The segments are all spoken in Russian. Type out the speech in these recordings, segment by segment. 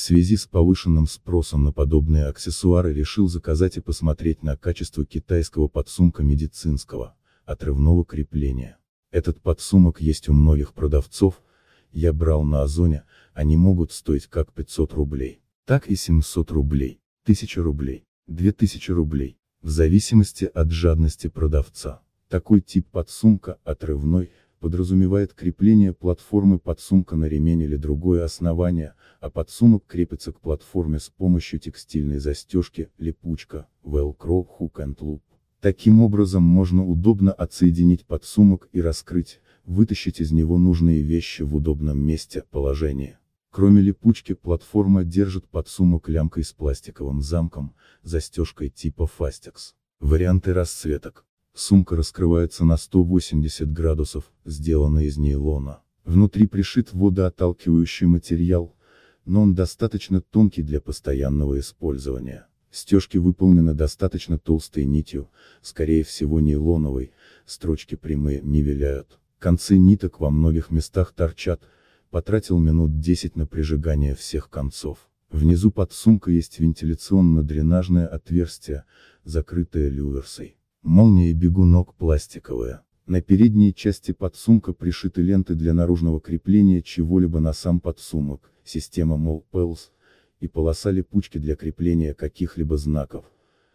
связи с повышенным спросом на подобные аксессуары решил заказать и посмотреть на качество китайского подсумка медицинского, отрывного крепления. Этот подсумок есть у многих продавцов, я брал на Озоне, они могут стоить как 500 рублей, так и 700 рублей, 1000 рублей, 2000 рублей, в зависимости от жадности продавца. Такой тип подсумка, отрывной, подразумевает крепление платформы подсумка на ремень или другое основание, а подсумок крепится к платформе с помощью текстильной застежки, липучка, велкро, хук and loop. Таким образом можно удобно отсоединить подсумок и раскрыть, вытащить из него нужные вещи в удобном месте, положении. Кроме липучки платформа держит подсумок лямкой с пластиковым замком, застежкой типа Fastex. Варианты расцветок. Сумка раскрывается на 180 градусов, сделана из нейлона. Внутри пришит водоотталкивающий материал, но он достаточно тонкий для постоянного использования. Стежки выполнены достаточно толстой нитью, скорее всего нейлоновой, строчки прямые, не виляют. Концы ниток во многих местах торчат, потратил минут 10 на прижигание всех концов. Внизу под сумкой есть вентиляционно-дренажное отверстие, закрытое люверсой. Молния и бегунок пластиковая. На передней части подсумка пришиты ленты для наружного крепления чего-либо на сам подсумок, система Мол Пелс, и полоса липучки для крепления каких-либо знаков,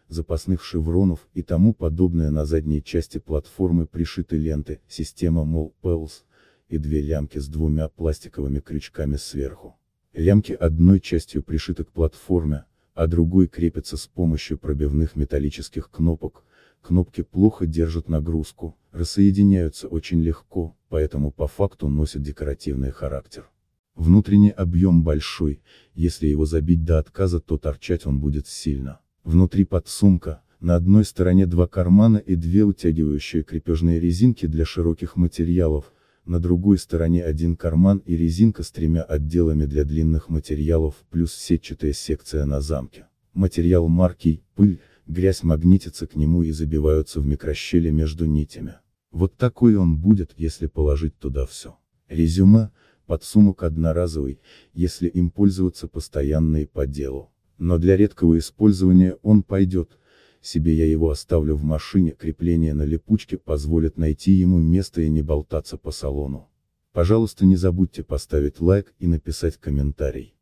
запасных шевронов и тому подобное на задней части платформы пришиты ленты, система Мол Пелс, и две лямки с двумя пластиковыми крючками сверху. Лямки одной частью пришиты к платформе, а другой крепятся с помощью пробивных металлических кнопок, кнопки плохо держат нагрузку, рассоединяются очень легко, поэтому по факту носят декоративный характер. Внутренний объем большой, если его забить до отказа, то торчать он будет сильно. Внутри подсумка, на одной стороне два кармана и две утягивающие крепежные резинки для широких материалов, на другой стороне один карман и резинка с тремя отделами для длинных материалов, плюс сетчатая секция на замке. Материал марки, пыль, грязь магнитится к нему и забиваются в микрощели между нитями. Вот такой он будет, если положить туда все. Резюме, подсумок одноразовый, если им пользоваться постоянно и по делу. Но для редкого использования он пойдет, себе я его оставлю в машине, крепление на липучке позволит найти ему место и не болтаться по салону. Пожалуйста не забудьте поставить лайк и написать комментарий.